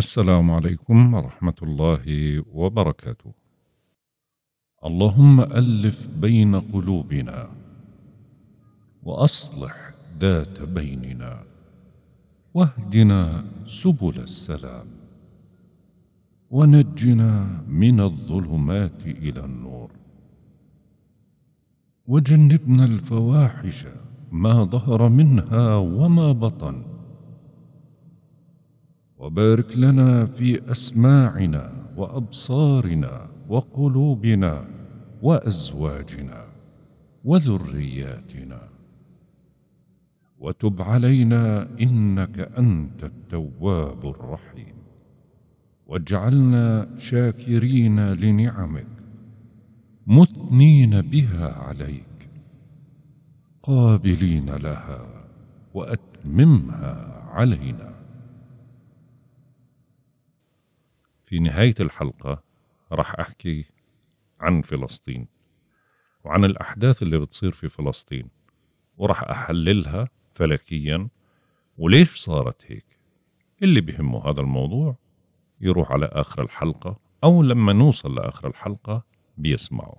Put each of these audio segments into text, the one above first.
السلام عليكم ورحمة الله وبركاته. اللهم ألف بين قلوبنا، وأصلح ذات بيننا، واهدنا سبل السلام، ونجنا من الظلمات إلى النور، وجنبنا الفواحش ما ظهر منها وما بطن وبارك لنا في اسماعنا وابصارنا وقلوبنا وازواجنا وذرياتنا وتب علينا انك انت التواب الرحيم واجعلنا شاكرين لنعمك مثنين بها عليك قابلين لها واتممها علينا في نهاية الحلقة راح أحكي عن فلسطين وعن الأحداث اللي بتصير في فلسطين وراح أحللها فلكيا وليش صارت هيك اللي بهمه هذا الموضوع يروح على آخر الحلقة أو لما نوصل لآخر الحلقة بيسمعه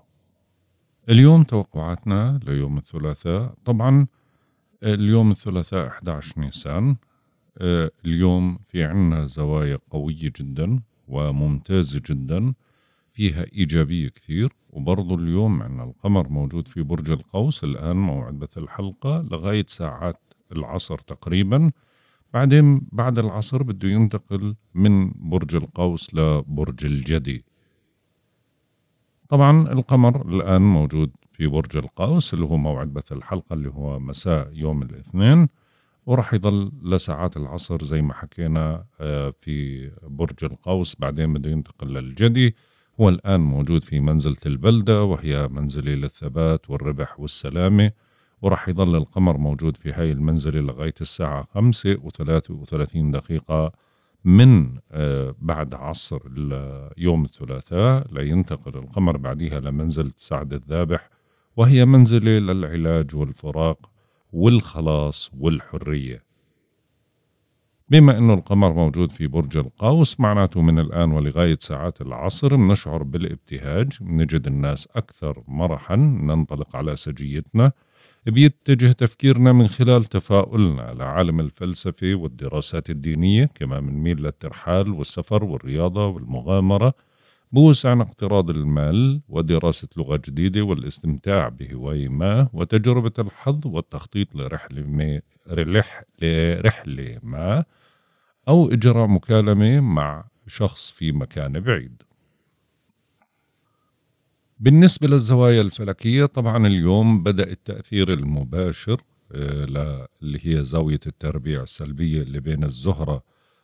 اليوم توقعاتنا ليوم الثلاثاء طبعا آه، اليوم الثلاثاء 11 نيسان آه، اليوم في عنا زوايا قوية جدا وممتاز جدا فيها إيجابية كثير وبرضه اليوم عندنا القمر موجود في برج القوس الآن موعد بث الحلقة لغاية ساعات العصر تقريبا بعدين بعد العصر بده ينتقل من برج القوس لبرج الجدي طبعا القمر الآن موجود في برج القوس اللي هو موعد بث الحلقة اللي هو مساء يوم الاثنين وراح يضل لساعات العصر زي ما حكينا آه، في برج القوس بعدين بده ينتقل للجدي هو الآن موجود في منزلة البلدة وهي منزلة للثبات والربح والسلامة وراح يضل القمر موجود في هاي المنزلة لغاية الساعة خمسة وثلاثة وثلاثين دقيقة من آه، بعد عصر يوم الثلاثاء لينتقل القمر بعديها لمنزلة سعد الذابح وهي منزلة للعلاج والفراق والخلاص والحرية بما أن القمر موجود في برج القوس معناته من الآن ولغاية ساعات العصر بنشعر بالابتهاج بنجد الناس أكثر مرحا ننطلق على سجيتنا بيتجه تفكيرنا من خلال تفاؤلنا لعالم الفلسفة والدراسات الدينية كما ميل للترحال والسفر والرياضة والمغامرة بوس عن اقتراض المال ودراسة لغة جديدة والاستمتاع بهواية ما وتجربة الحظ والتخطيط لرحلة, لرحلة ما أو إجراء مكالمة مع شخص في مكان بعيد بالنسبة للزوايا الفلكية طبعا اليوم بدأ التأثير المباشر آه، اللي هي زاوية التربيع السلبية اللي بين الزهرة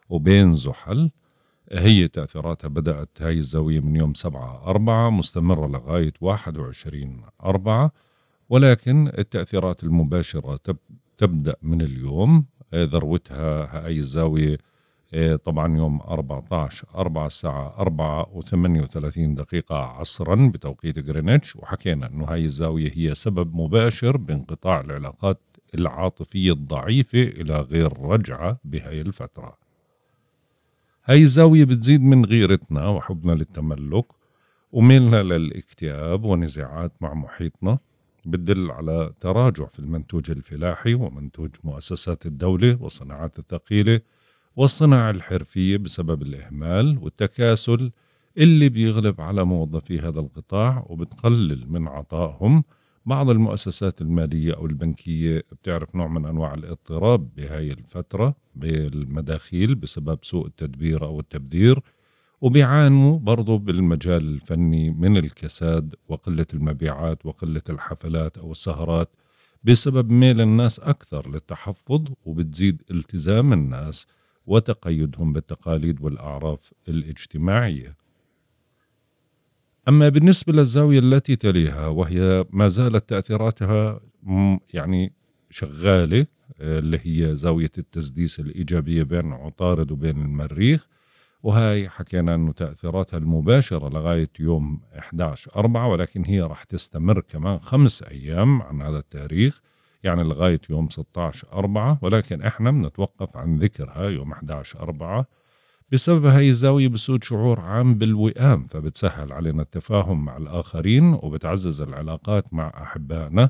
وبين زحل هي تأثيراتها بدأت هاي الزاوية من يوم 7 4 مستمرة لغاية 21 4 ولكن التأثيرات المباشرة تب تبدأ من اليوم آه، ذروتها هاي الزاوية آه، طبعا يوم 14 4 الساعة 4 و38 دقيقة عصرا بتوقيت غرينتش وحكينا أنه هاي الزاوية هي سبب مباشر بانقطاع العلاقات العاطفية الضعيفة إلى غير رجعة بهاي الفترة هاي الزاوية بتزيد من غيرتنا وحبنا للتملك وميلنا للاكتئاب ونزاعات مع محيطنا بتدل على تراجع في المنتوج الفلاحي ومنتوج مؤسسات الدولة والصناعات الثقيلة والصناعة الحرفية بسبب الإهمال والتكاسل اللي بيغلب على موظفي هذا القطاع وبتقلل من عطائهم بعض المؤسسات المالية أو البنكية بتعرف نوع من أنواع الاضطراب بهاي الفترة بالمداخيل بسبب سوء التدبير أو التبذير وبيعانوا برضو بالمجال الفني من الكساد وقلة المبيعات وقلة الحفلات أو السهرات بسبب ميل الناس أكثر للتحفظ وبتزيد التزام الناس وتقيدهم بالتقاليد والأعراف الاجتماعية أما بالنسبة للزاوية التي تليها وهي ما زالت تأثيراتها يعني شغالة آه، اللي هي زاوية التسديس الإيجابية بين عطارد وبين المريخ وهي حكينا أنه تأثيراتها المباشرة لغاية يوم 11 4 ولكن هي راح تستمر كمان خمس أيام عن هذا التاريخ يعني لغاية يوم 16 4 ولكن إحنا بنتوقف عن ذكرها يوم 11 4 بسبب هاي الزاوية بسود شعور عام بالوئام فبتسهل علينا التفاهم مع الآخرين وبتعزز العلاقات مع أحبائنا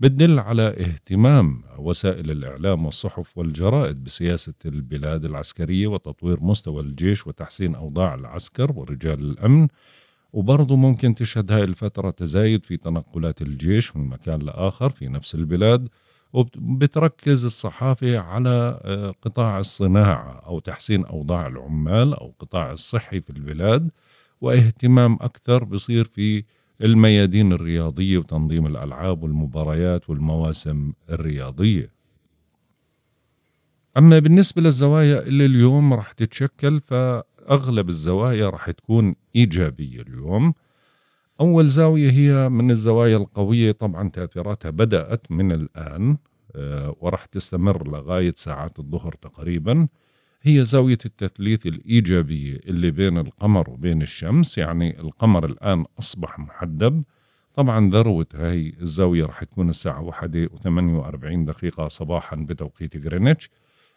بتدل على اهتمام وسائل الإعلام والصحف والجرائد بسياسة البلاد العسكرية وتطوير مستوى الجيش وتحسين أوضاع العسكر ورجال الأمن وبرضه ممكن تشهد هاي الفترة تزايد في تنقلات الجيش من مكان لآخر في نفس البلاد وبتركز الصحافة على آه، قطاع الصناعة أو تحسين أوضاع العمال أو قطاع الصحي في البلاد واهتمام أكثر بصير في الميادين الرياضية وتنظيم الألعاب والمباريات والمواسم الرياضية أما بالنسبة للزوايا اللي اليوم رح تتشكل فأغلب الزوايا رح تكون إيجابية اليوم أول زاوية هي من الزوايا القوية طبعا تأثيراتها بدأت من الآن آه، وراح تستمر لغاية ساعات الظهر تقريبا هي زاوية التثليث الإيجابية اللي بين القمر وبين الشمس يعني القمر الآن أصبح محدب طبعا ذروة هاي الزاوية راح تكون الساعة واحدة وثمانية وأربعين دقيقة صباحا بتوقيت غرينتش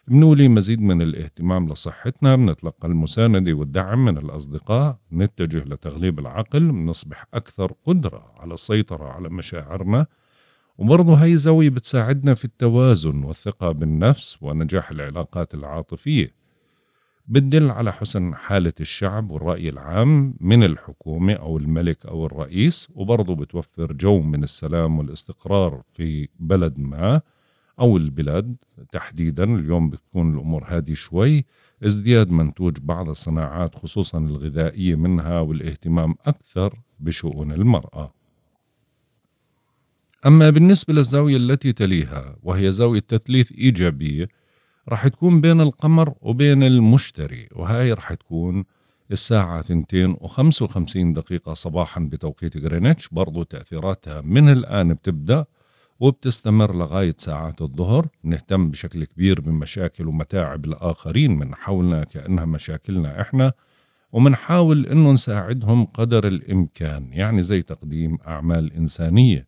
بنولي مزيد من الاهتمام لصحتنا بنتلقى المساندة والدعم من الأصدقاء نتجه لتغليب العقل بنصبح أكثر قدرة على السيطرة على مشاعرنا وبرضه هاي زاوية بتساعدنا في التوازن والثقة بالنفس ونجاح العلاقات العاطفية بتدل على حسن حالة الشعب والرأي العام من الحكومة أو الملك أو الرئيس وبرضه بتوفر جو من السلام والاستقرار في بلد ما أو البلاد تحديدا اليوم بتكون الأمور هادية شوي ازدياد منتوج بعض الصناعات خصوصا الغذائية منها والاهتمام أكثر بشؤون المرأة أما بالنسبة للزاوية التي تليها وهي زاوية تثليث إيجابية رح تكون بين القمر وبين المشتري وهاي رح تكون الساعة 2 و55 دقيقة صباحا بتوقيت غرينتش برضو تأثيراتها من الآن بتبدأ وبتستمر لغاية ساعات الظهر نهتم بشكل كبير بمشاكل ومتاعب الآخرين من حولنا كأنها مشاكلنا إحنا ومنحاول أنه نساعدهم قدر الإمكان يعني زي تقديم أعمال إنسانية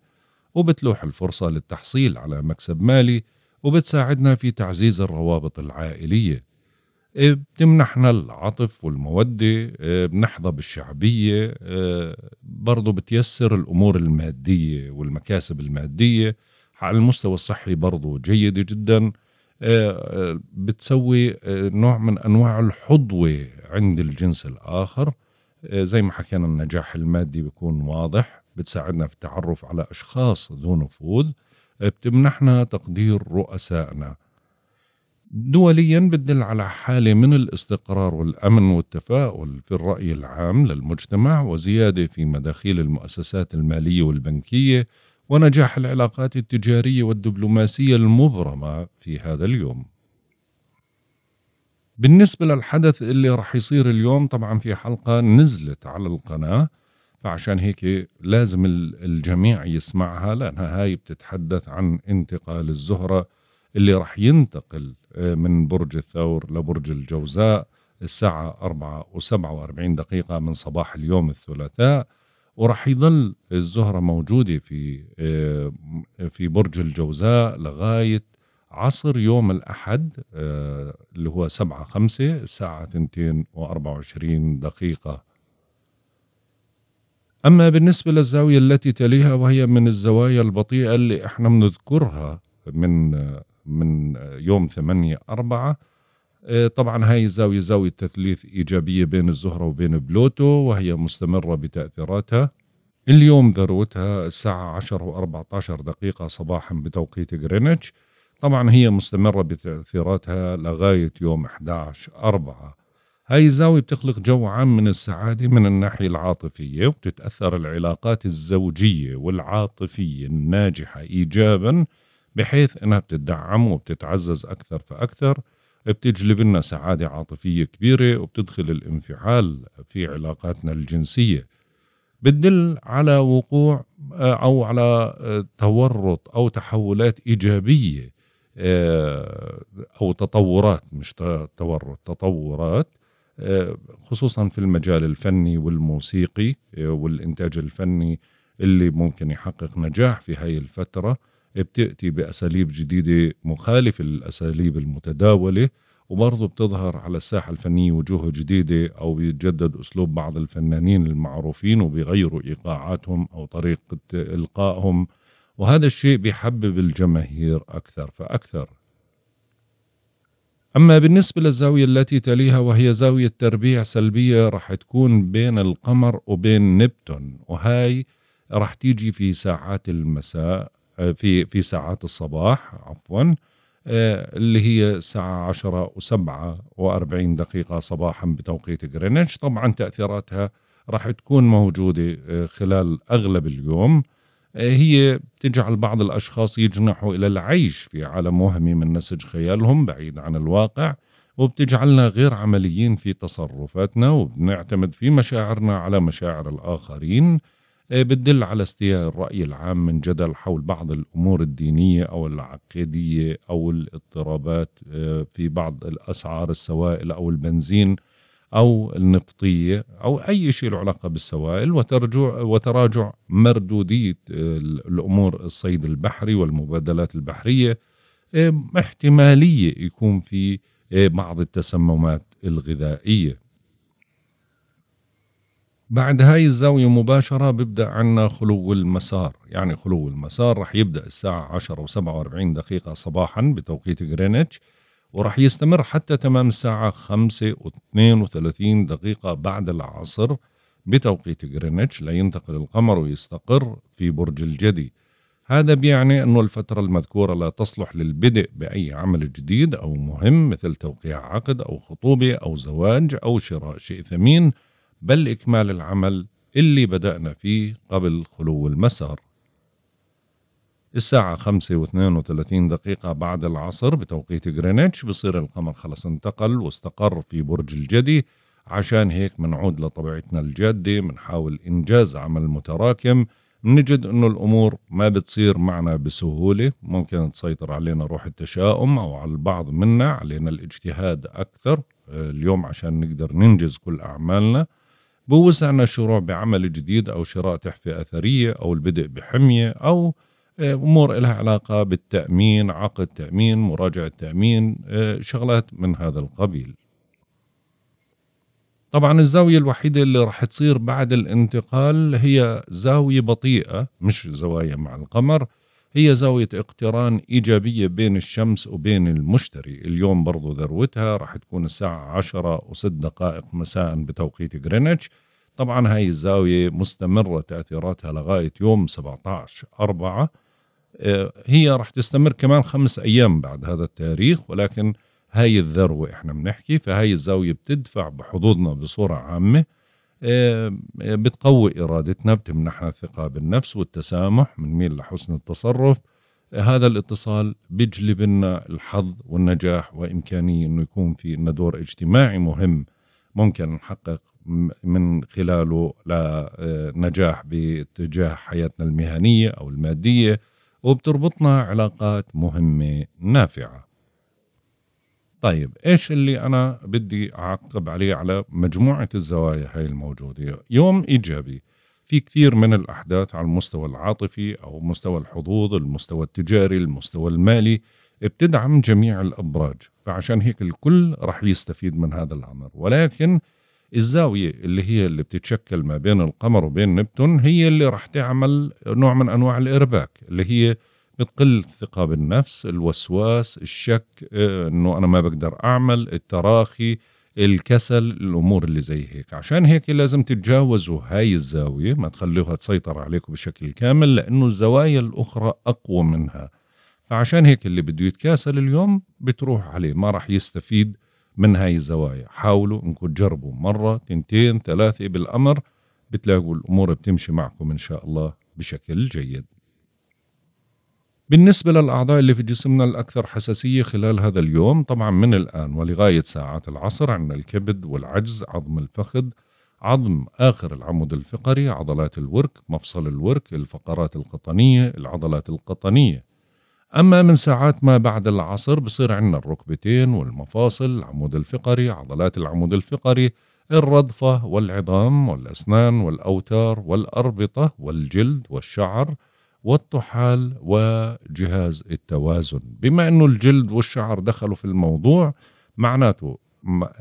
وبتلوح الفرصة للتحصيل على مكسب مالي وبتساعدنا في تعزيز الروابط العائلية آه، بتمنحنا العطف والمودة آه، بنحظى بالشعبية آه، برضو بتيسر الأمور المادية والمكاسب المادية على المستوى الصحي برضه جيدة جدا آه، آه، بتسوي آه، نوع من أنواع الحظوة عند الجنس الآخر زي ما حكينا النجاح المادي بيكون واضح بتساعدنا في التعرف على أشخاص ذو نفوذ بتمنحنا تقدير رؤسائنا دوليا بتدل على حالة من الاستقرار والأمن والتفاؤل في الرأي العام للمجتمع وزيادة في مداخيل المؤسسات المالية والبنكية ونجاح العلاقات التجاريه والدبلوماسيه المبرمه في هذا اليوم. بالنسبه للحدث اللي راح يصير اليوم طبعا في حلقه نزلت على القناه فعشان هيك لازم الجميع يسمعها لانها هاي بتتحدث عن انتقال الزهره اللي راح ينتقل آه، من برج الثور لبرج الجوزاء الساعة 4 و47 دقيقة من صباح اليوم الثلاثاء وراح يظل الزهرة موجودة في آه، في برج الجوزاء لغاية عصر يوم الأحد آه، اللي هو سبعة خمسة الساعة تنتين وأربعة وعشرين دقيقة أما بالنسبة للزاوية التي تليها وهي من الزوايا البطيئة اللي إحنا بنذكرها من من يوم ثمانية أربعة آه، طبعا هاي الزاوية زاوية تثليث إيجابية بين الزهرة وبين بلوتو وهي مستمرة بتأثيراتها اليوم ذروتها الساعة 10 و 14 دقيقة صباحا بتوقيت غرينتش طبعا هي مستمرة بتأثيراتها لغاية يوم 11 أربعة هاي الزاوية بتخلق جو عام من السعادة من الناحية العاطفية وبتتأثر العلاقات الزوجية والعاطفية الناجحة إيجابا بحيث أنها بتدعم وبتتعزز أكثر فأكثر بتجلب لنا سعادة عاطفية كبيرة وبتدخل الانفعال في علاقاتنا الجنسية بتدل على وقوع آه، أو على آه، تورط أو تحولات إيجابية آه، أو تطورات مش تورط تطورات خصوصا في المجال الفني والموسيقي والإنتاج الفني اللي ممكن يحقق نجاح في هاي الفترة بتأتي بأساليب جديدة مخالفة للأساليب المتداولة وبرضه بتظهر على الساحة الفنية وجوه جديدة أو بيتجدد أسلوب بعض الفنانين المعروفين وبيغيروا إيقاعاتهم أو طريقة إلقائهم وهذا الشيء بيحبب الجماهير أكثر فأكثر أما بالنسبة للزاوية التي تليها وهي زاوية تربيع سلبية رح تكون بين القمر وبين نبتون وهاي رح تيجي في ساعات المساء آه، في في ساعات الصباح عفوا آه، اللي هي الساعة عشرة وسبعة وأربعين دقيقة صباحا بتوقيت غرينتش طبعا تأثيراتها راح تكون موجودة آه، خلال أغلب اليوم هي بتجعل بعض الأشخاص يجنحوا إلى العيش في عالم وهمي من نسج خيالهم بعيد عن الواقع وبتجعلنا غير عمليين في تصرفاتنا وبنعتمد في مشاعرنا على مشاعر الآخرين آه، بتدل على استياء الرأي العام من جدل حول بعض الأمور الدينية أو العقيدية أو الاضطرابات آه، في بعض الأسعار السوائل أو البنزين أو النفطية أو أي شيء له علاقة بالسوائل وترجع وتراجع مردودية آه، الأمور الصيد البحري والمبادلات البحرية احتمالية يكون في بعض التسممات الغذائية بعد هاي الزاوية مباشرة ببدأ عنا خلو المسار يعني خلو المسار رح يبدأ الساعة 10 و 47 دقيقة صباحا بتوقيت غرينتش ورح يستمر حتى تمام الساعة 5 و 32 دقيقة بعد العصر بتوقيت غرينتش لينتقل القمر ويستقر في برج الجدي هذا بيعني أنه الفترة المذكورة لا تصلح للبدء بأي عمل جديد أو مهم مثل توقيع عقد أو خطوبة أو زواج أو شراء شيء ثمين بل إكمال العمل اللي بدأنا فيه قبل خلو المسار الساعة خمسة واثنين وثلاثين دقيقة بعد العصر بتوقيت غرينتش بصير القمر خلص انتقل واستقر في برج الجدي عشان هيك منعود لطبيعتنا الجادة منحاول إنجاز عمل متراكم نجد أنه الأمور ما بتصير معنا بسهولة ممكن تسيطر علينا روح التشاؤم أو على البعض منا علينا الاجتهاد أكثر اليوم عشان نقدر ننجز كل أعمالنا بوسعنا الشروع بعمل جديد أو شراء تحفة أثرية أو البدء بحمية أو آه، أمور لها علاقة بالتأمين عقد تأمين مراجعة تأمين آه، شغلات من هذا القبيل طبعا الزاوية الوحيدة اللي راح تصير بعد الانتقال هي زاوية بطيئة مش زوايا مع القمر هي زاوية اقتران إيجابية بين الشمس وبين المشتري اليوم برضو ذروتها راح تكون الساعة عشرة وست دقائق مساء بتوقيت غرينتش طبعا هاي الزاوية مستمرة تأثيراتها لغاية يوم 17 أربعة آه، هي راح تستمر كمان خمس أيام بعد هذا التاريخ ولكن هاي الذروة احنا بنحكي فهاي الزاوية بتدفع بحظوظنا بصورة عامة آه، آه، بتقوي إرادتنا بتمنحنا الثقة بالنفس والتسامح بنميل لحسن التصرف هذا الاتصال بيجلب لنا الحظ والنجاح وإمكانية أنه يكون في دور اجتماعي مهم ممكن نحقق من خلاله لنجاح آه، باتجاه حياتنا المهنية أو المادية وبتربطنا علاقات مهمة نافعة طيب ايش اللي انا بدي اعقب عليه على مجموعه الزوايا هاي الموجوده يوم ايجابي في كثير من الاحداث على المستوى العاطفي او مستوى الحظوظ المستوى التجاري المستوى المالي بتدعم جميع الابراج فعشان هيك الكل رح يستفيد من هذا الامر ولكن الزاوية اللي هي اللي بتتشكل ما بين القمر وبين نبتون هي اللي رح تعمل نوع من أنواع الإرباك اللي هي بتقل الثقة بالنفس الوسواس الشك آه، انه انا ما بقدر اعمل التراخي الكسل الامور اللي زي هيك عشان هيك لازم تتجاوزوا هاي الزاوية ما تخلوها تسيطر عليكم بشكل كامل لانه الزوايا الاخرى اقوى منها فعشان هيك اللي بده يتكاسل اليوم بتروح عليه ما راح يستفيد من هاي الزوايا حاولوا انكم تجربوا مرة تنتين ثلاثة بالامر بتلاقوا الامور بتمشي معكم ان شاء الله بشكل جيد بالنسبة للأعضاء اللي في جسمنا الأكثر حساسية خلال هذا اليوم طبعا من الآن ولغاية ساعات العصر عندنا الكبد والعجز عظم الفخذ عظم آخر العمود الفقري عضلات الورك مفصل الورك الفقرات القطنية العضلات القطنية أما من ساعات ما بعد العصر بصير عندنا الركبتين والمفاصل العمود الفقري عضلات العمود الفقري الرضفه والعظام والأسنان والأوتار والأربطة والجلد والشعر والطحال وجهاز التوازن بما أنه الجلد والشعر دخلوا في الموضوع معناته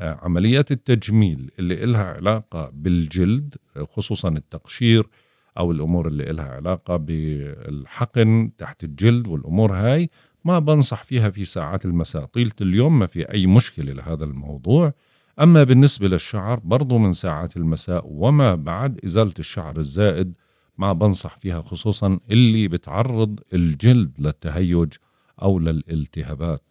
عمليات التجميل اللي إلها علاقة بالجلد خصوصا التقشير أو الأمور اللي إلها علاقة بالحقن تحت الجلد والأمور هاي ما بنصح فيها في ساعات المساء طيلة اليوم ما في أي مشكلة لهذا الموضوع أما بالنسبة للشعر برضو من ساعات المساء وما بعد إزالة الشعر الزائد ما بنصح فيها خصوصا اللي بتعرض الجلد للتهيج أو للالتهابات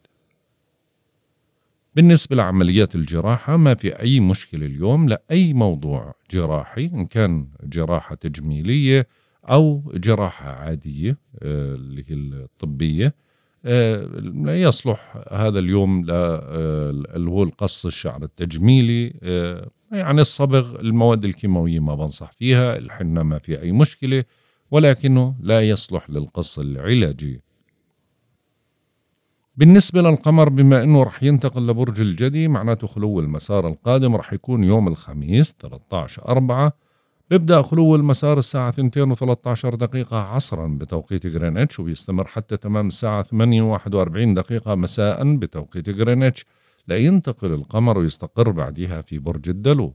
بالنسبة لعمليات الجراحة ما في أي مشكلة اليوم لأي موضوع جراحي إن كان جراحة تجميلية أو جراحة عادية آه، اللي هي الطبية آه، لا يصلح هذا اليوم آه، اللي هو القص الشعر التجميلي يعني الصبغ المواد الكيماوية ما بنصح فيها الحنة ما في أي مشكلة ولكنه لا يصلح للقص العلاجي بالنسبة للقمر بما أنه رح ينتقل لبرج الجدي معناته خلو المسار القادم رح يكون يوم الخميس 13 أربعة بيبدأ خلو المسار الساعة 2 و13 دقيقة عصرا بتوقيت غرينتش وبيستمر حتى تمام الساعة 8 و41 دقيقة مساء بتوقيت غرينتش لا ينتقل القمر ويستقر بعدها في برج الدلو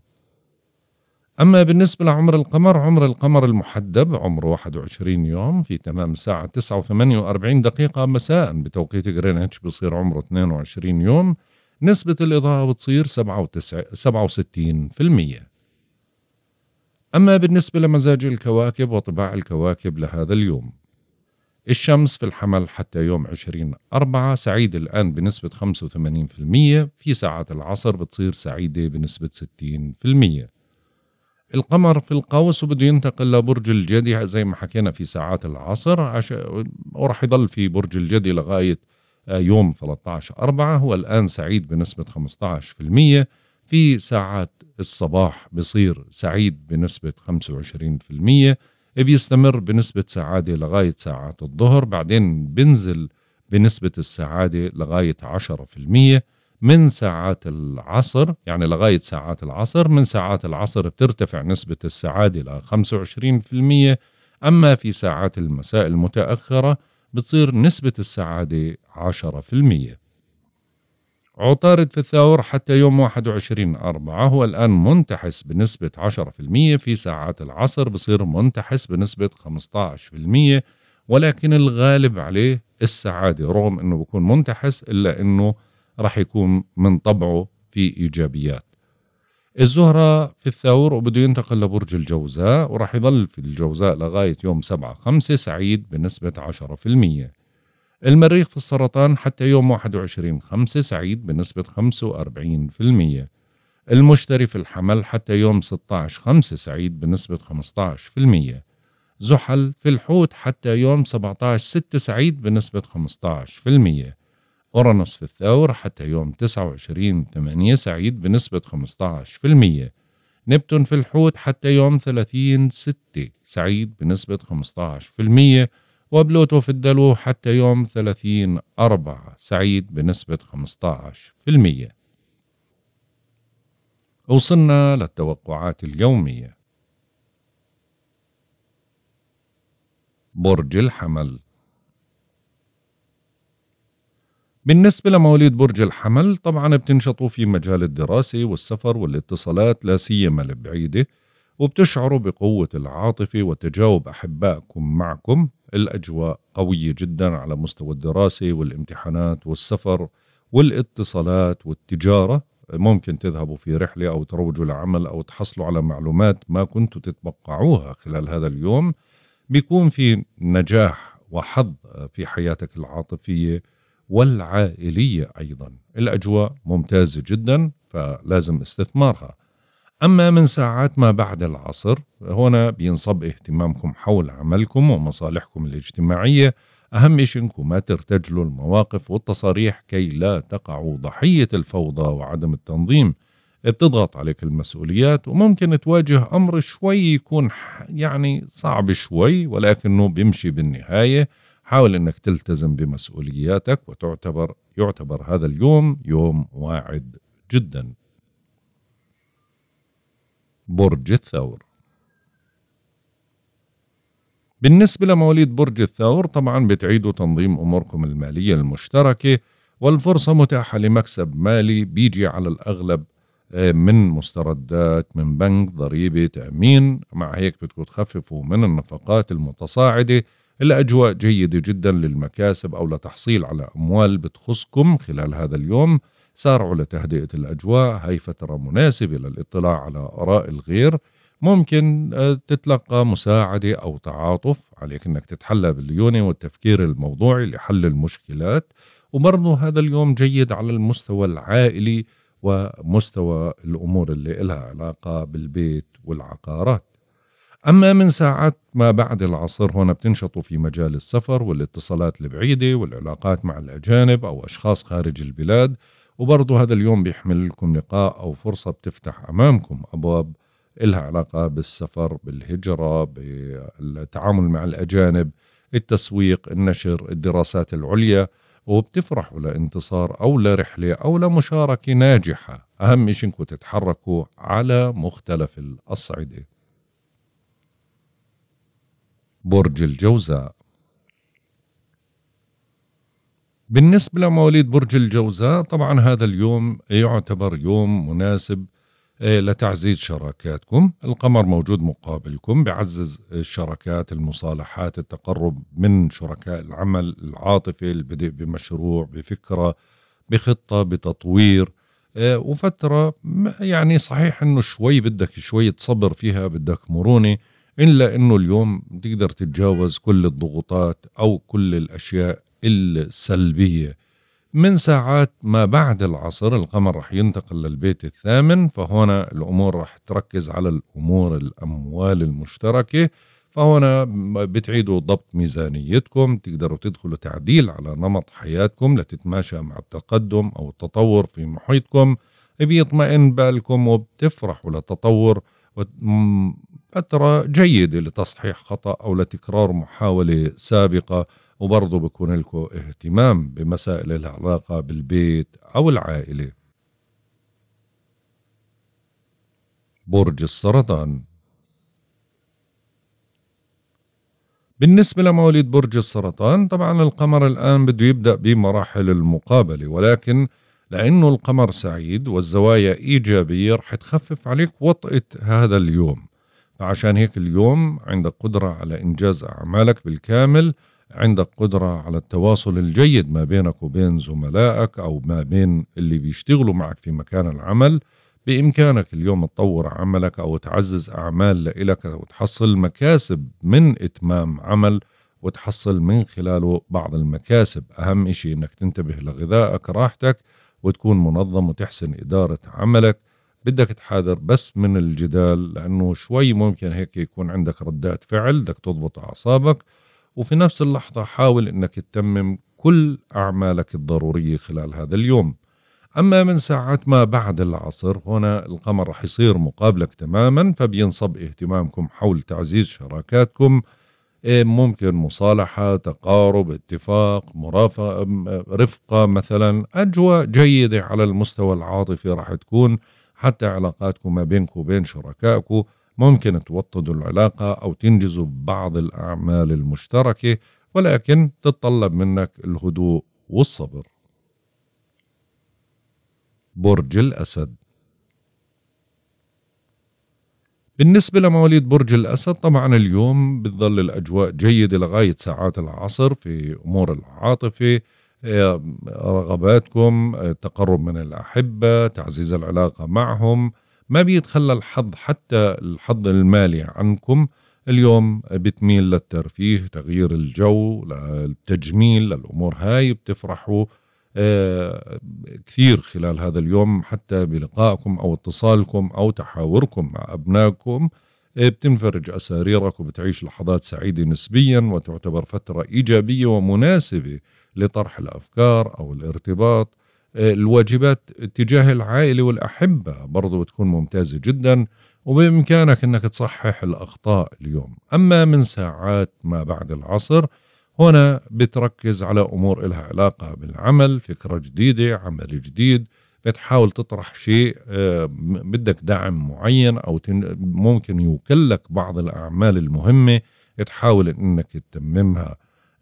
أما بالنسبة لعمر القمر عمر القمر المحدب عمره 21 يوم في تمام ساعة 9 و48 دقيقة مساء بتوقيت جرينتش بصير عمره 22 يوم نسبة الإضاءة بتصير 67% أما بالنسبة لمزاج الكواكب وطباع الكواكب لهذا اليوم الشمس في الحمل حتى يوم 20 أربعة سعيد الآن بنسبة 85% في ساعات العصر بتصير سعيدة بنسبة 60% القمر في القوس وبده ينتقل لبرج الجدي زي ما حكينا في ساعات العصر عش... وراح يضل في برج الجدي لغاية آه، يوم 13 أربعة هو الآن سعيد بنسبة 15% في ساعات الصباح بصير سعيد بنسبة 25% بيستمر بنسبة سعادة لغاية ساعات الظهر بعدين بنزل بنسبة السعادة لغاية 10% من ساعات العصر يعني لغاية ساعات العصر من ساعات العصر بترتفع نسبة السعادة ل 25% أما في ساعات المساء المتأخرة بتصير نسبة السعادة 10% عطارد في الثور حتى يوم 21 أربعة هو الآن منتحس بنسبة 10% في ساعات العصر بصير منتحس بنسبة 15% ولكن الغالب عليه السعادة رغم أنه بكون منتحس إلا أنه رح يكون من طبعه في إيجابيات الزهرة في الثور وبده ينتقل لبرج الجوزاء ورح يظل في الجوزاء لغاية يوم 7 5 سعيد بنسبة 10% المريخ في السرطان حتى يوم 21 5 سعيد بنسبة 45% المشتري في الحمل حتى يوم 16 5 سعيد بنسبة 15% زحل في الحوت حتى يوم 17 6 سعيد بنسبة 15% أورانوس في الثور حتى يوم 29 8 سعيد بنسبة 15% نبتون في الحوت حتى يوم 30 6 سعيد بنسبة 15% وبلوتو في الدلو حتى يوم 30 أربعة سعيد بنسبة 15% وصلنا للتوقعات اليومية برج الحمل بالنسبة لمواليد برج الحمل طبعا بتنشطوا في مجال الدراسة والسفر والاتصالات لا سيما البعيدة وبتشعروا بقوة العاطفة وتجاوب أحبائكم معكم الأجواء قوية جدا على مستوى الدراسة والامتحانات والسفر والاتصالات والتجارة ممكن تذهبوا في رحلة أو تروجوا لعمل أو تحصلوا على معلومات ما كنتوا تتوقعوها خلال هذا اليوم بيكون في نجاح وحظ في حياتك العاطفية والعائلية أيضا الأجواء ممتازة جدا فلازم استثمارها أما من ساعات ما بعد العصر هنا بينصب اهتمامكم حول عملكم ومصالحكم الاجتماعية أهم شيء أنكم ما ترتجلوا المواقف والتصاريح كي لا تقعوا ضحية الفوضى وعدم التنظيم بتضغط عليك المسؤوليات وممكن تواجه أمر شوي يكون يعني صعب شوي ولكنه بيمشي بالنهاية حاول أنك تلتزم بمسؤولياتك وتعتبر يعتبر هذا اليوم يوم واعد جداً برج الثور بالنسبة لمواليد برج الثور طبعا بتعيدوا تنظيم أموركم المالية المشتركة والفرصة متاحة لمكسب مالي بيجي على الأغلب آه، من مستردات من بنك ضريبة تأمين مع هيك بدكم تخففوا من النفقات المتصاعدة الأجواء جيدة جدا للمكاسب أو لتحصيل على أموال بتخصكم خلال هذا اليوم سارعوا لتهدئة الأجواء هي فترة مناسبة للاطلاع على آراء الغير ممكن آه، تتلقى مساعدة أو تعاطف عليك أنك تتحلى بالليونة والتفكير الموضوعي لحل المشكلات وبرضه هذا اليوم جيد على المستوى العائلي ومستوى الأمور اللي إلها علاقة بالبيت والعقارات أما من ساعات ما بعد العصر هنا بتنشطوا في مجال السفر والاتصالات البعيدة والعلاقات مع الأجانب أو أشخاص خارج البلاد وبرضه هذا اليوم بيحمل لكم لقاء أو فرصة بتفتح أمامكم أبواب إلها علاقة بالسفر بالهجرة بالتعامل مع الأجانب التسويق النشر الدراسات العليا وبتفرحوا لانتصار أو لرحلة أو لمشاركة ناجحة أهم شيء إنكم تتحركوا على مختلف الأصعدة برج الجوزاء بالنسبة لمواليد برج الجوزاء طبعا هذا اليوم يعتبر يوم مناسب آه، لتعزيز شراكاتكم القمر موجود مقابلكم بعزز الشراكات المصالحات التقرب من شركاء العمل العاطفة البدء بمشروع بفكرة بخطة بتطوير آه، وفترة يعني صحيح انه شوي بدك شوية صبر فيها بدك مرونة إلا أنه اليوم بتقدر تتجاوز كل الضغوطات أو كل الأشياء السلبية من ساعات ما بعد العصر القمر رح ينتقل للبيت الثامن فهنا الأمور رح تركز على الأمور الأموال المشتركة فهنا بتعيدوا ضبط ميزانيتكم تقدروا تدخلوا تعديل على نمط حياتكم لتتماشى مع التقدم أو التطور في محيطكم بيطمئن بالكم وبتفرحوا للتطور فترة جيدة لتصحيح خطأ أو لتكرار محاولة سابقة وبرضه بكون لكم اهتمام بمسائل العلاقة بالبيت أو العائلة برج السرطان بالنسبة لمواليد برج السرطان طبعا القمر الآن بده يبدأ بمراحل المقابلة ولكن لأنه القمر سعيد والزوايا إيجابية رح تخفف عليك وطئة هذا اليوم فعشان هيك اليوم عندك قدرة على إنجاز أعمالك بالكامل عندك قدرة على التواصل الجيد ما بينك وبين زملائك أو ما بين اللي بيشتغلوا معك في مكان العمل بإمكانك اليوم تطور عملك أو تعزز أعمال لإلك وتحصل مكاسب من إتمام عمل وتحصل من خلاله بعض المكاسب أهم إشي إنك تنتبه لغذائك راحتك وتكون منظم وتحسن إدارة عملك بدك تحاذر بس من الجدال لأنه شوي ممكن هيك يكون عندك ردات فعل بدك تضبط أعصابك وفي نفس اللحظة حاول أنك تتمم كل أعمالك الضرورية خلال هذا اليوم أما من ساعات ما بعد العصر هنا القمر رح يصير مقابلك تماما فبينصب اهتمامكم حول تعزيز شراكاتكم إيه، ممكن مصالحة تقارب اتفاق مرافقة رفقة مثلا أجواء جيدة على المستوى العاطفي راح تكون حتى علاقاتكم ما بينكم وبين شركائكم ممكن توطدوا العلاقة أو تنجزوا بعض الأعمال المشتركة ولكن تتطلب منك الهدوء والصبر برج الأسد بالنسبة لمواليد برج الأسد طبعا اليوم بتظل الأجواء جيدة لغاية ساعات العصر في أمور العاطفة آه، رغباتكم التقرب آه، من الأحبة تعزيز العلاقة معهم ما بيتخلى الحظ حتى الحظ المالي عنكم اليوم بتميل للترفيه تغيير الجو للتجميل للأمور هاي بتفرحوا آه، كثير خلال هذا اليوم حتى بلقائكم أو اتصالكم أو تحاوركم مع أبنائكم آه، بتنفرج أساريرك وبتعيش لحظات سعيدة نسبيا وتعتبر فترة إيجابية ومناسبة لطرح الأفكار أو الارتباط الواجبات تجاه العائله والاحبه برضه بتكون ممتازه جدا وبامكانك انك تصحح الاخطاء اليوم اما من ساعات ما بعد العصر هنا بتركز على امور إلها علاقه بالعمل فكره جديده عمل جديد بتحاول تطرح شيء آه، بدك دعم معين او ممكن يوكلك بعض الاعمال المهمه تحاول انك تتممها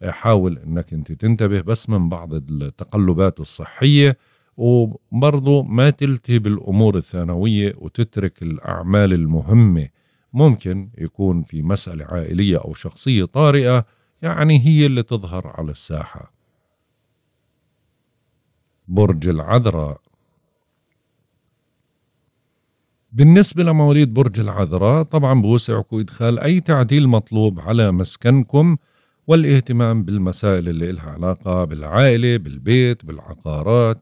حاول انك انت تنتبه بس من بعض التقلبات الصحيه وبرضه ما تلتهي بالامور الثانويه وتترك الاعمال المهمه ممكن يكون في مساله عائليه او شخصيه طارئه يعني هي اللي تظهر على الساحه برج العذراء بالنسبة لمواليد برج العذراء طبعا بوسعكم إدخال أي تعديل مطلوب على مسكنكم والاهتمام بالمسائل اللي لها علاقة بالعائلة بالبيت بالعقارات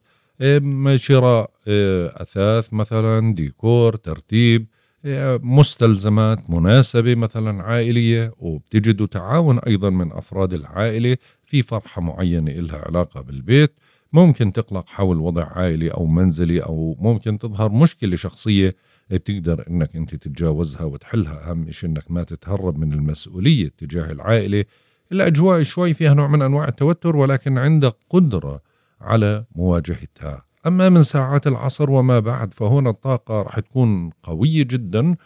شراء آه، أثاث مثلا ديكور ترتيب آه، مستلزمات مناسبة مثلا عائلية وبتجدوا تعاون أيضا من أفراد العائلة في فرحة معينة إلها علاقة بالبيت ممكن تقلق حول وضع عائلي أو منزلي أو ممكن تظهر مشكلة شخصية بتقدر انك انت تتجاوزها وتحلها اهم شيء انك ما تتهرب من المسؤولية تجاه العائلة الأجواء شوي فيها نوع من أنواع التوتر ولكن عندك قدرة على مواجهتها أما من ساعات العصر وما بعد فهنا الطاقة راح تكون قوية جدا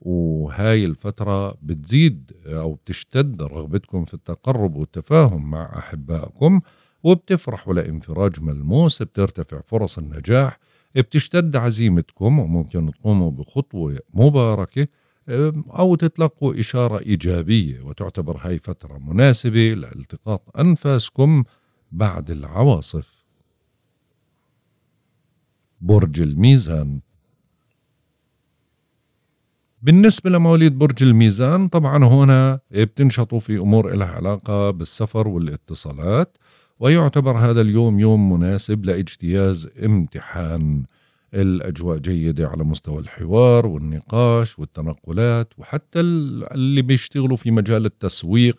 وهاي الفترة بتزيد أو بتشتد رغبتكم في التقرب والتفاهم مع أحبائكم وبتفرحوا لانفراج ملموس بترتفع فرص النجاح بتشتد عزيمتكم وممكن تقوموا بخطوة مباركة أو تتلقوا إشارة إيجابية وتعتبر هاي فترة مناسبة لالتقاط أنفاسكم بعد العواصف برج الميزان بالنسبة لمواليد برج الميزان طبعا هنا بتنشطوا في أمور لها علاقة بالسفر والاتصالات ويعتبر هذا اليوم يوم مناسب لاجتياز امتحان الأجواء جيدة على مستوى الحوار والنقاش والتنقلات وحتى اللي بيشتغلوا في مجال التسويق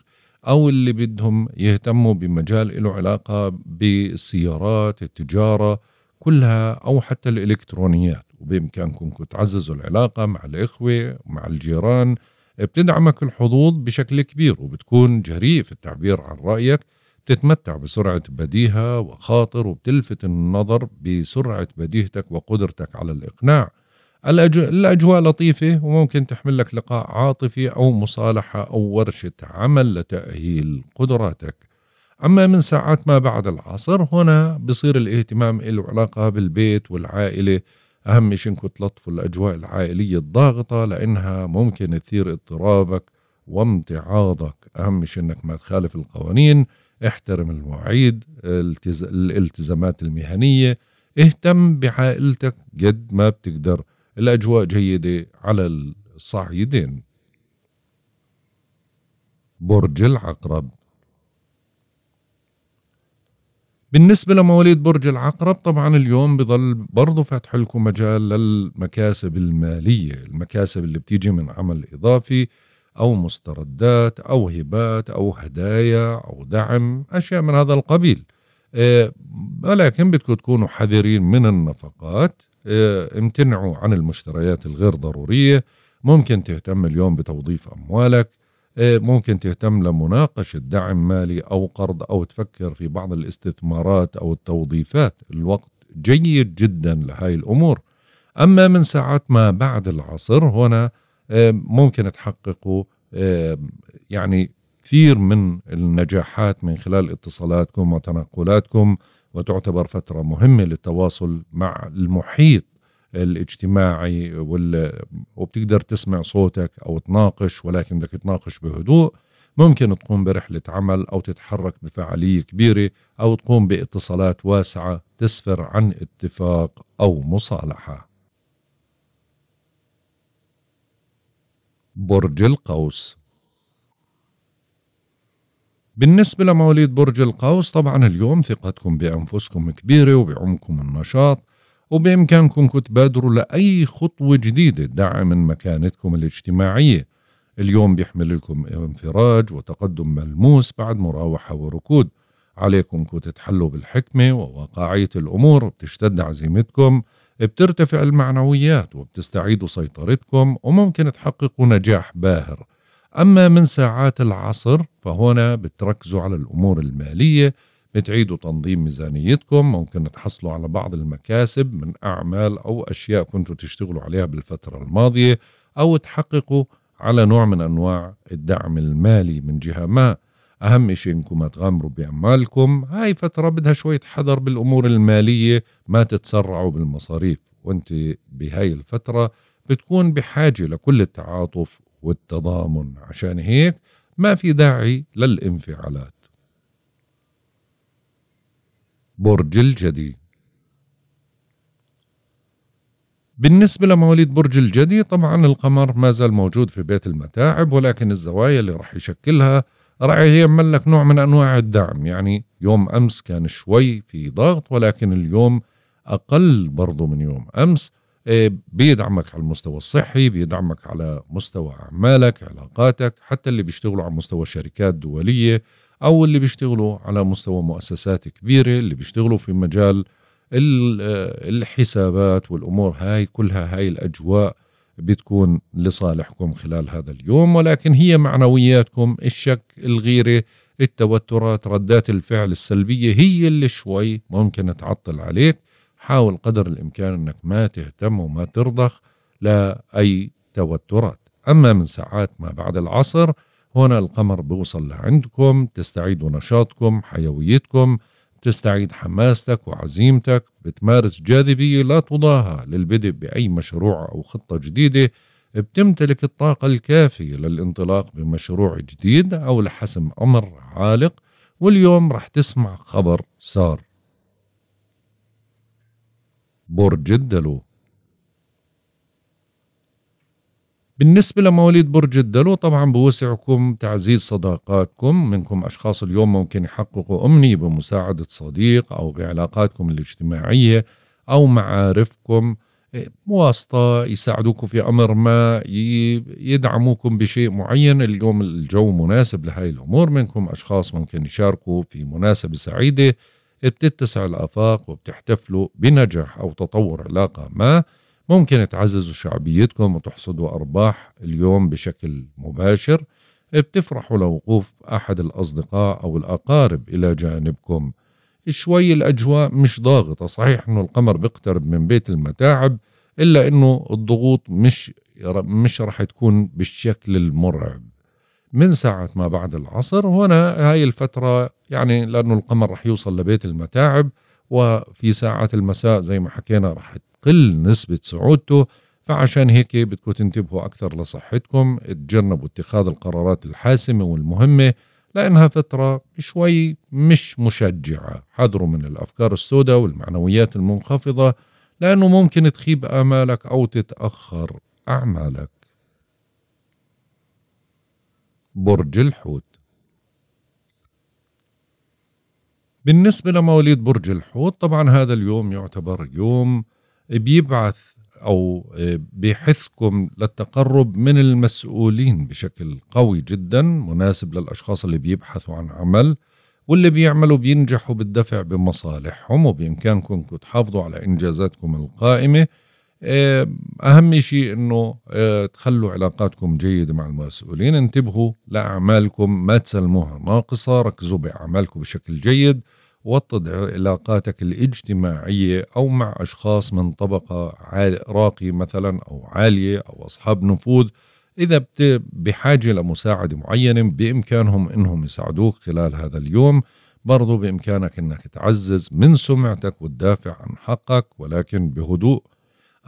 أو اللي بدهم يهتموا بمجال له علاقة بالسيارات التجارة كلها أو حتى الإلكترونيات وبإمكانكم تعززوا العلاقة مع الإخوة مع الجيران بتدعمك الحظوظ بشكل كبير وبتكون جريء في التعبير عن رأيك بتتمتع بسرعة بديهة وخاطر وبتلفت النظر بسرعة بديهتك وقدرتك على الإقناع الأجو... الأجواء لطيفة وممكن تحمل لك لقاء عاطفي أو مصالحة أو ورشة عمل لتأهيل قدراتك أما من ساعات ما بعد العصر هنا بصير الاهتمام له علاقة بالبيت والعائلة أهم شيء إنكم تلطفوا الأجواء العائلية الضاغطة لأنها ممكن تثير اضطرابك وامتعاضك أهم شيء إنك ما تخالف القوانين احترم المواعيد الالتزامات المهنية اهتم بعائلتك قد ما بتقدر الأجواء جيدة على الصعيدين برج العقرب بالنسبة لمواليد برج العقرب طبعا اليوم بضل برضه فاتح لكم مجال للمكاسب المالية المكاسب اللي بتيجي من عمل إضافي أو مستردات أو هبات أو هدايا أو دعم أشياء من هذا القبيل إيه، ولكن بدكم تكونوا حذرين من النفقات إيه، امتنعوا عن المشتريات الغير ضرورية ممكن تهتم اليوم بتوظيف أموالك إيه، ممكن تهتم لمناقشة دعم مالي أو قرض أو تفكر في بعض الاستثمارات أو التوظيفات الوقت جيد جدا لهذه الأمور أما من ساعات ما بعد العصر هنا آه، ممكن تحققوا آه، يعني كثير من النجاحات من خلال اتصالاتكم وتنقلاتكم وتعتبر فترة مهمة للتواصل مع المحيط الاجتماعي وال... وبتقدر تسمع صوتك أو تناقش ولكن بدك تناقش بهدوء ممكن تقوم برحلة عمل أو تتحرك بفعالية كبيرة أو تقوم باتصالات واسعة تسفر عن اتفاق أو مصالحة برج القوس بالنسبة لمواليد برج القوس طبعا اليوم ثقتكم بأنفسكم كبيرة وبعمكم النشاط وبإمكانكم تبادروا لأي خطوة جديدة دعم من مكانتكم الاجتماعية اليوم بيحمل لكم انفراج وتقدم ملموس بعد مراوحة وركود عليكم تتحلوا بالحكمة وواقعية الأمور وبتشتد عزيمتكم بترتفع المعنويات وبتستعيدوا سيطرتكم وممكن تحققوا نجاح باهر أما من ساعات العصر فهنا بتركزوا على الأمور المالية بتعيدوا تنظيم ميزانيتكم ممكن تحصلوا على بعض المكاسب من أعمال أو أشياء كنتوا تشتغلوا عليها بالفترة الماضية أو تحققوا على نوع من أنواع الدعم المالي من جهة ما أهم شيء إنكم تغامروا بأعمالكم هاي فترة بدها شوية حذر بالأمور المالية ما تتسرعوا بالمصاريف وأنت بهاي الفترة بتكون بحاجة لكل التعاطف والتضامن عشان هيك ما في داعي للانفعالات برج الجدي بالنسبة لمواليد برج الجدي طبعا القمر ما زال موجود في بيت المتاعب ولكن الزوايا اللي رح يشكلها رأي يعمل لك نوع من أنواع الدعم يعني يوم أمس كان شوي في ضغط ولكن اليوم أقل برضو من يوم أمس إيه، بيدعمك على المستوى الصحي بيدعمك على مستوى أعمالك علاقاتك حتى اللي بيشتغلوا على مستوى شركات دولية أو اللي بيشتغلوا على مستوى مؤسسات كبيرة اللي بيشتغلوا في مجال الحسابات والأمور هاي كلها هاي الأجواء بتكون لصالحكم خلال هذا اليوم ولكن هي معنوياتكم الشك الغيرة التوترات ردات الفعل السلبية هي اللي شوي ممكن تعطل عليك حاول قدر الإمكان أنك ما تهتم وما ترضخ لأي توترات أما من ساعات ما بعد العصر هنا القمر بوصل لعندكم تستعيدوا نشاطكم حيويتكم تستعيد حماستك وعزيمتك بتمارس جاذبية لا تضاهى للبدء بأي مشروع أو خطة جديدة بتمتلك الطاقة الكافية للانطلاق بمشروع جديد أو لحسم أمر عالق واليوم رح تسمع خبر سار برج الدلو بالنسبة لمواليد برج الدلو طبعا بوسعكم تعزيز صداقاتكم منكم أشخاص اليوم ممكن يحققوا أمنية بمساعدة صديق أو بعلاقاتكم الاجتماعية أو معارفكم بواسطة إيه، يساعدوكم في أمر ما يدعموكم بشيء معين اليوم الجو مناسب لهذه الأمور منكم أشخاص ممكن يشاركوا في مناسبة سعيدة بتتسع الآفاق وبتحتفلوا بنجاح أو تطور علاقة ما ممكن تعززوا شعبيتكم وتحصدوا أرباح اليوم بشكل مباشر بتفرحوا لوقوف أحد الأصدقاء أو الأقارب إلى جانبكم شوي الأجواء مش ضاغطة صحيح أنه القمر بيقترب من بيت المتاعب إلا أنه الضغوط مش مش رح تكون بالشكل المرعب من ساعة ما بعد العصر هنا هاي الفترة يعني لأنه القمر رح يوصل لبيت المتاعب وفي ساعات المساء زي ما حكينا رح تقل نسبة سعودته فعشان هيك بدكم تنتبهوا أكثر لصحتكم تجنبوا اتخاذ القرارات الحاسمة والمهمة لأنها فترة شوي مش مشجعة حذروا من الأفكار السوداء والمعنويات المنخفضة لأنه ممكن تخيب آمالك أو تتأخر أعمالك برج الحوت بالنسبة لمواليد برج الحوت طبعا هذا اليوم يعتبر يوم بيبعث او آه، بيحثكم للتقرب من المسؤولين بشكل قوي جدا مناسب للاشخاص اللي بيبحثوا عن عمل واللي بيعملوا بينجحوا بالدفع بمصالحهم وبامكانكم تحافظوا على انجازاتكم القائمه آه، اهم شيء انه آه، تخلوا علاقاتكم جيده مع المسؤولين انتبهوا لاعمالكم ما تسلموها ناقصه ركزوا باعمالكم بشكل جيد وطد علاقاتك الاجتماعية أو مع أشخاص من طبقة راقية مثلا أو عالية أو أصحاب نفوذ إذا بحاجة لمساعدة معينة بإمكانهم إنهم يساعدوك خلال هذا اليوم برضو بإمكانك إنك تعزز من سمعتك وتدافع عن حقك ولكن بهدوء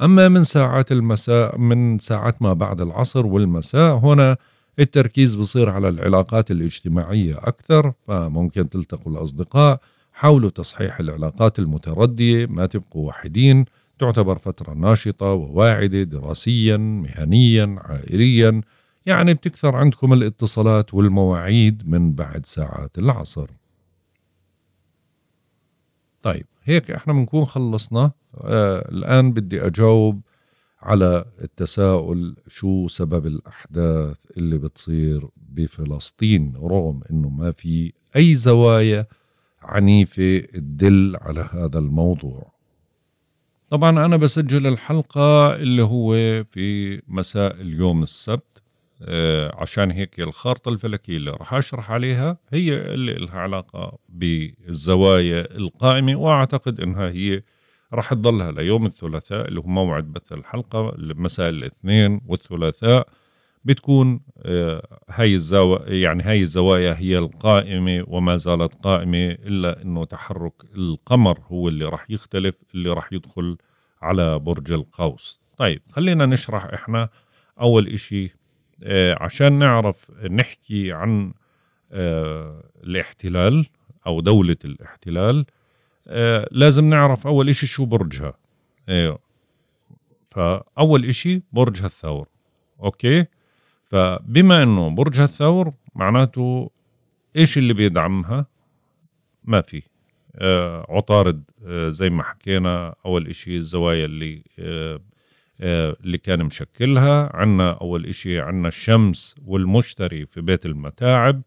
أما من ساعات المساء من ساعات ما بعد العصر والمساء هنا التركيز بصير على العلاقات الاجتماعية أكثر فممكن تلتقوا الأصدقاء حاولوا تصحيح العلاقات المتردية ما تبقوا وحيدين تعتبر فترة ناشطة وواعدة دراسيا مهنيا عائليا يعني بتكثر عندكم الاتصالات والمواعيد من بعد ساعات العصر طيب هيك احنا بنكون خلصنا آه الآن بدي أجاوب على التساؤل شو سبب الأحداث اللي بتصير بفلسطين رغم أنه ما في أي زوايا عنيفة تدل على هذا الموضوع طبعا أنا بسجل الحلقة اللي هو في مساء اليوم السبت آه، عشان هيك الخارطة الفلكية اللي راح أشرح عليها هي اللي لها علاقة بالزوايا القائمة وأعتقد أنها هي راح تضلها ليوم الثلاثاء اللي هو موعد بث الحلقة مساء الاثنين والثلاثاء بتكون آه، هاي الزاو يعني هاي الزوايا هي القائمة وما زالت قائمة إلا أنه تحرك القمر هو اللي راح يختلف اللي راح يدخل على برج القوس طيب خلينا نشرح إحنا أول إشي آه، عشان نعرف نحكي عن آه، الاحتلال أو دولة الاحتلال لازم نعرف أول إشي شو برجها فأول إشي برجها الثور أوكي فبما انه برج الثور معناته ايش اللي بيدعمها ما في آه عطارد آه زي ما حكينا اول اشي الزوايا اللي آه, آه، اللي كان مشكلها عنا أول إشي عنا الشمس والمشتري في بيت المتاعب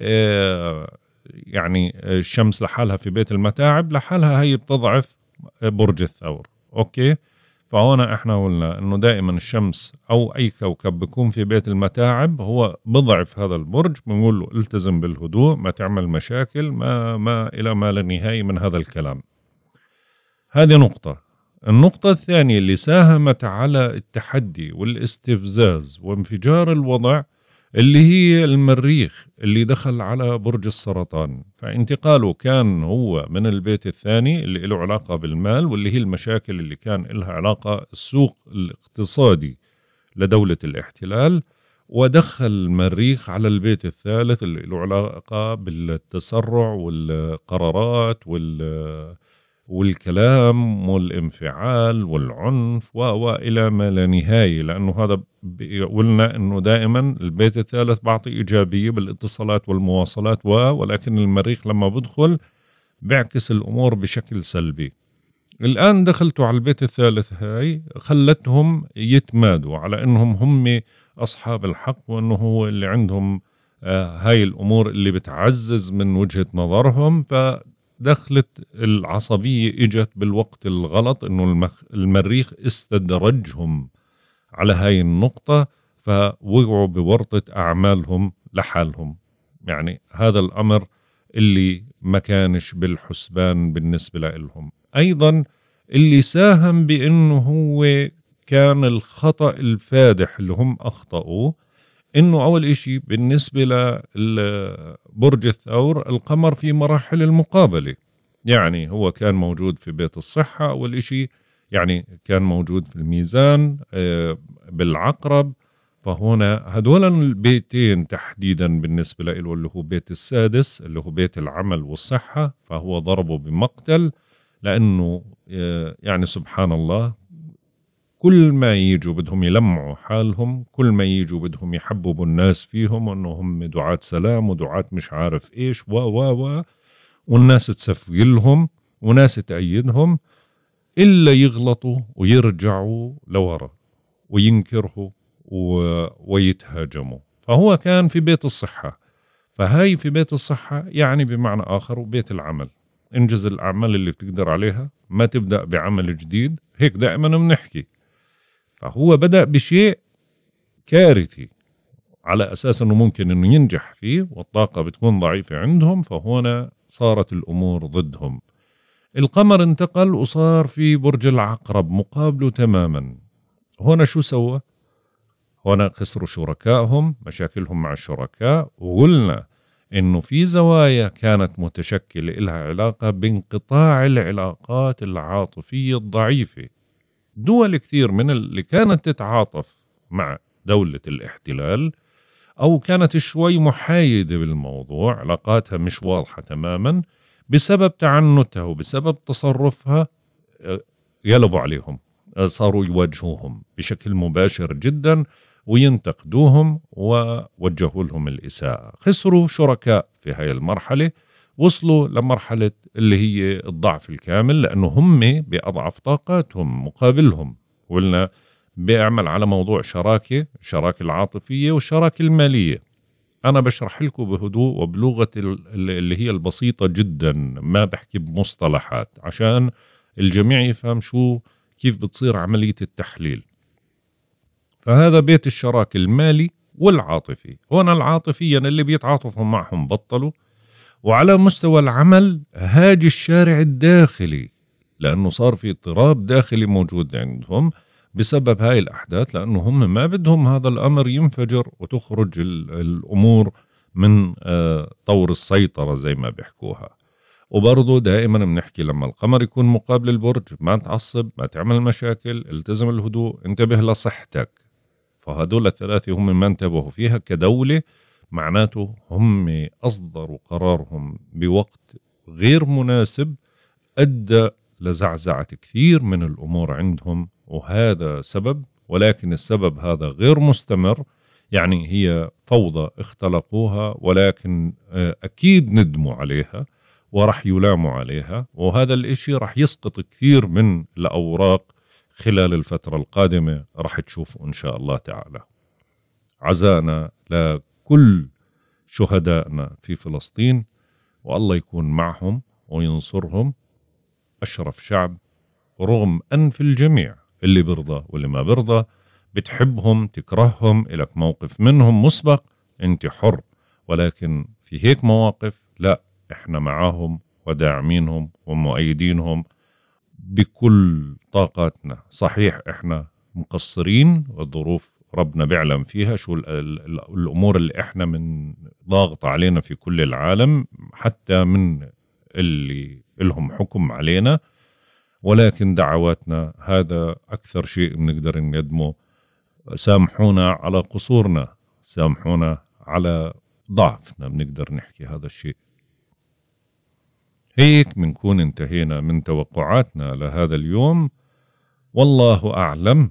آه، يعني الشمس لحالها في بيت المتاعب لحالها هي بتضعف برج الثور أوكي فهون احنا قلنا انه دائما الشمس او اي كوكب بيكون في بيت المتاعب هو بضعف هذا البرج بنقول له التزم بالهدوء ما تعمل مشاكل ما ما الى ما لا نهايه من هذا الكلام. هذه نقطة. النقطة الثانية اللي ساهمت على التحدي والاستفزاز وانفجار الوضع اللي هي المريخ اللي دخل على برج السرطان فانتقاله كان هو من البيت الثاني اللي له علاقة بالمال واللي هي المشاكل اللي كان لها علاقة السوق الاقتصادي لدولة الاحتلال ودخل المريخ على البيت الثالث اللي له علاقة بالتسرع والقرارات وال والكلام والانفعال والعنف وإلى ما لا نهاية لأنه هذا قلنا أنه دائما البيت الثالث بعطي إيجابية بالاتصالات والمواصلات و ولكن المريخ لما بدخل بيعكس الأمور بشكل سلبي الآن دخلتوا على البيت الثالث هاي خلتهم يتمادوا على أنهم هم أصحاب الحق وأنه هو اللي عندهم آه، هاي الأمور اللي بتعزز من وجهة نظرهم ف دخلت العصبية إجت بالوقت الغلط إنه المخ... المريخ استدرجهم على هاي النقطة فوقعوا بورطة أعمالهم لحالهم يعني هذا الأمر اللي ما كانش بالحسبان بالنسبة لهم أيضا اللي ساهم بأنه هو كان الخطأ الفادح اللي هم أخطأوه انه اول إشي بالنسبه لبرج الثور القمر في مراحل المقابله يعني هو كان موجود في بيت الصحه اول إشي يعني كان موجود في الميزان آه، بالعقرب فهنا هدول البيتين تحديدا بالنسبة له اللي هو بيت السادس اللي هو بيت العمل والصحة فهو ضربه بمقتل لأنه آه، يعني سبحان الله كل ما يجوا بدهم يلمعوا حالهم كل ما يجوا بدهم يحببوا الناس فيهم انه هم دعاة سلام ودعاة مش عارف ايش و و و والناس تسفق لهم وناس تأيدهم إلا يغلطوا ويرجعوا لورا وينكرهوا ويتهاجموا فهو كان في بيت الصحة فهاي في بيت الصحة يعني بمعنى آخر وبيت العمل انجز الأعمال اللي بتقدر عليها ما تبدأ بعمل جديد هيك دائما بنحكي فهو بدأ بشيء كارثي على أساس أنه ممكن أنه ينجح فيه والطاقة بتكون ضعيفة عندهم فهنا صارت الأمور ضدهم القمر انتقل وصار في برج العقرب مقابله تماما هنا شو سوى؟ هنا خسروا شركائهم مشاكلهم مع الشركاء وقلنا انه في زوايا كانت متشكله لها علاقه بانقطاع العلاقات العاطفيه الضعيفه دول كثير من اللي كانت تتعاطف مع دولة الاحتلال أو كانت شوي محايدة بالموضوع علاقاتها مش واضحة تماما بسبب تعنتها وبسبب تصرفها آه، يلبوا عليهم آه، صاروا يواجهوهم بشكل مباشر جدا وينتقدوهم ووجهوا لهم الإساءة خسروا شركاء في هاي المرحلة وصلوا لمرحلة اللي هي الضعف الكامل لأنه هم بأضعف طاقاتهم مقابلهم قلنا بيعمل على موضوع شراكة الشراكة العاطفية والشراكة المالية أنا بشرح لكم بهدوء وبلغة اللي هي البسيطة جدا ما بحكي بمصطلحات عشان الجميع يفهم شو كيف بتصير عملية التحليل فهذا بيت الشراكة المالي والعاطفي هون العاطفيا اللي بيتعاطفوا معهم بطلوا وعلى مستوى العمل هاج الشارع الداخلي لأنه صار في اضطراب داخلي موجود عندهم بسبب هاي الأحداث لأنه هم ما بدهم هذا الأمر ينفجر وتخرج الأمور من آه، طور السيطرة زي ما بيحكوها وبرضه دائما بنحكي لما القمر يكون مقابل البرج ما تعصب ما تعمل مشاكل التزم الهدوء انتبه لصحتك فهدول الثلاثة هم ما انتبهوا فيها كدولة معناته هم أصدروا قرارهم بوقت غير مناسب أدى لزعزعة كثير من الأمور عندهم وهذا سبب ولكن السبب هذا غير مستمر يعني هي فوضى اختلقوها ولكن آه، أكيد ندموا عليها ورح يلاموا عليها وهذا الإشي رح يسقط كثير من الأوراق خلال الفترة القادمة رح تشوفوا إن شاء الله تعالى عزانا لا كل شهدائنا في فلسطين والله يكون معهم وينصرهم أشرف شعب رغم أنف الجميع اللي برضى واللي ما برضى بتحبهم تكرههم إلك موقف منهم مسبق أنت حر ولكن في هيك مواقف لا إحنا معاهم وداعمينهم ومؤيدينهم بكل طاقاتنا صحيح إحنا مقصرين والظروف ربنا بيعلم فيها شو الامور اللي احنا من ضاغط علينا في كل العالم حتى من اللي لهم حكم علينا ولكن دعواتنا هذا اكثر شيء بنقدر نقدمه سامحونا على قصورنا سامحونا على ضعفنا بنقدر نحكي هذا الشيء هيك بنكون انتهينا من توقعاتنا لهذا اليوم والله اعلم